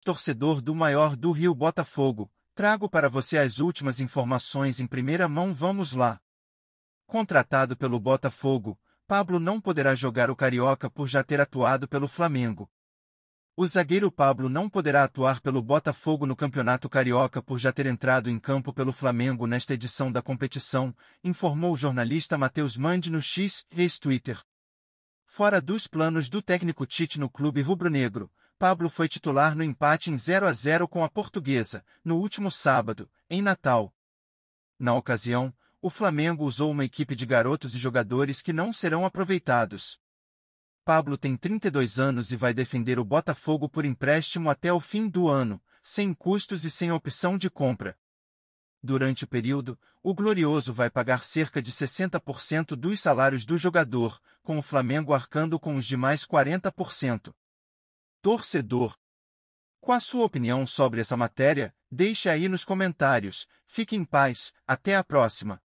torcedor do maior do Rio Botafogo, trago para você as últimas informações em primeira mão. Vamos lá. Contratado pelo Botafogo, Pablo não poderá jogar o Carioca por já ter atuado pelo Flamengo. O zagueiro Pablo não poderá atuar pelo Botafogo no Campeonato Carioca por já ter entrado em campo pelo Flamengo nesta edição da competição, informou o jornalista Matheus Mandi no X, ex-Twitter. Fora dos planos do técnico Tite no clube rubro-negro, Pablo foi titular no empate em 0 a 0 com a Portuguesa, no último sábado, em Natal. Na ocasião, o Flamengo usou uma equipe de garotos e jogadores que não serão aproveitados. Pablo tem 32 anos e vai defender o Botafogo por empréstimo até o fim do ano, sem custos e sem opção de compra. Durante o período, o Glorioso vai pagar cerca de 60% dos salários do jogador, com o Flamengo arcando com os demais 40% torcedor. Qual a sua opinião sobre essa matéria? Deixe aí nos comentários. Fique em paz. Até a próxima.